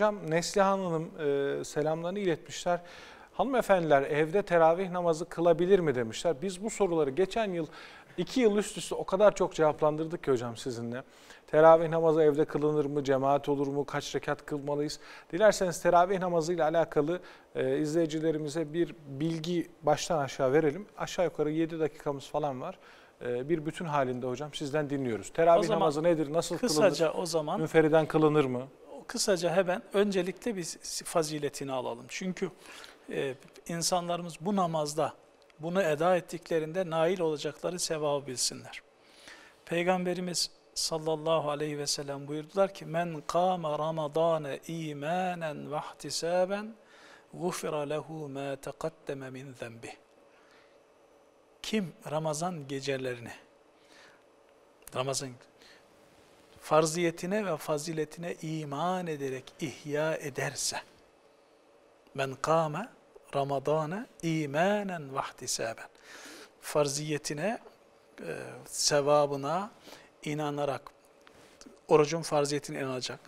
Hocam Neslihan Hanım e, selamlarını iletmişler. Hanımefendiler evde teravih namazı kılabilir mi demişler. Biz bu soruları geçen yıl iki yıl üst üste o kadar çok cevaplandırdık ki hocam sizinle. Teravih namazı evde kılınır mı, cemaat olur mu, kaç rekat kılmalıyız? Dilerseniz teravih namazıyla alakalı e, izleyicilerimize bir bilgi baştan aşağı verelim. Aşağı yukarı 7 dakikamız falan var e, bir bütün halinde hocam sizden dinliyoruz. Teravih namazı nedir? Nasıl kısaca kılınır? Kısaca o zaman. Müferiden kılınır mı? kısaca hemen öncelikle biz faziletini alalım. Çünkü e, insanlarımız bu namazda bunu eda ettiklerinde nail olacakları sevabı bilsinler. Peygamberimiz sallallahu aleyhi ve sellem buyurdular ki men kâme ramadâne îmânen vahtisâben gufira lehu ma taqaddeme min zenbih. Kim Ramazan gecelerini Ramazan farziyetine ve faziletine iman ederek ihya ederse, men kâme Ramazan'a imanen vahtisaben, farziyetine, e, sevabına inanarak, orucun farziyetine inanacak,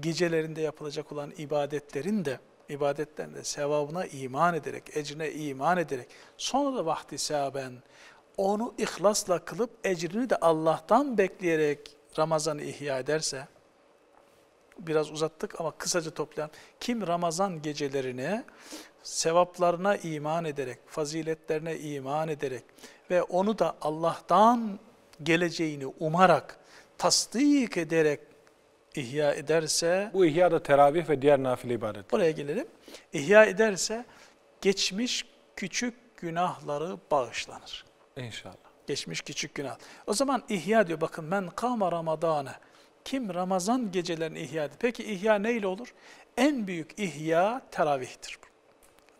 gecelerinde yapılacak olan ibadetlerin de, ibadetten de sevabına iman ederek, ecrine iman ederek, sonra da vahtisaben, onu ihlasla kılıp ecrini de Allah'tan bekleyerek Ramazan'ı ihya ederse, biraz uzattık ama kısaca toplayalım. Kim Ramazan gecelerini sevaplarına iman ederek, faziletlerine iman ederek ve onu da Allah'tan geleceğini umarak, tasdik ederek ihya ederse... Bu ihya da teravih ve diğer nafile ibadet. Oraya gelelim. İhya ederse geçmiş küçük günahları bağışlanır. İnşallah. Geçmiş küçük günah. O zaman ihya diyor bakın men kama ramadana. Kim Ramazan gecelerini ihya ediyor. Peki ihya neyle olur? En büyük ihya teravihtir.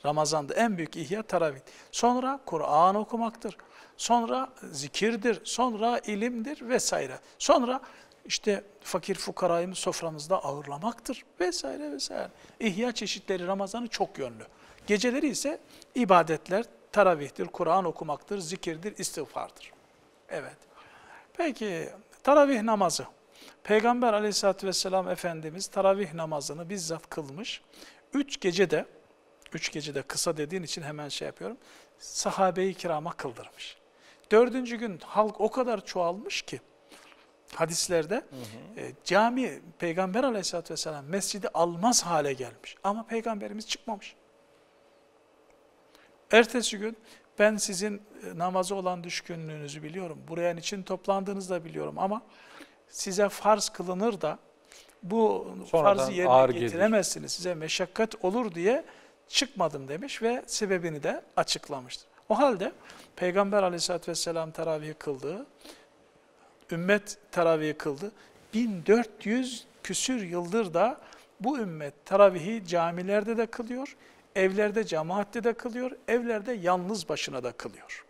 Ramazan'da en büyük ihya teravih. Sonra Kur'an okumaktır. Sonra zikirdir. Sonra ilimdir vesaire. Sonra işte fakir fukarayı soframızda ağırlamaktır vesaire vesaire. İhya çeşitleri Ramazan'ı çok yönlü. Geceleri ise ibadetler, Taravihtir, Kur'an okumaktır, zikirdir, istiğfardır. Evet. Peki taravih namazı. Peygamber aleyhissalatü vesselam Efendimiz taravih namazını bizzat kılmış. Üç gecede, üç gecede kısa dediğin için hemen şey yapıyorum, sahabe-i kirama kıldırmış. Dördüncü gün halk o kadar çoğalmış ki, hadislerde hı hı. E, cami peygamber aleyhissalatü vesselam mescidi almaz hale gelmiş. Ama peygamberimiz çıkmamış. Ertesi gün ben sizin e, namazı olan düşkünlüğünüzü biliyorum. Buraya için toplandığınızı da biliyorum ama size farz kılınır da bu Sonradan farzı yerine getiremezsiniz. Gelir. Size meşakkat olur diye çıkmadım demiş ve sebebini de açıklamıştır. O halde Peygamber aleyhissalatü vesselam teravih kıldı. Ümmet teravih kıldı. 1400 küsür yıldır da bu ümmet teravihi camilerde de kılıyor. Evlerde cemaatte de kılıyor, evlerde yalnız başına da kılıyor.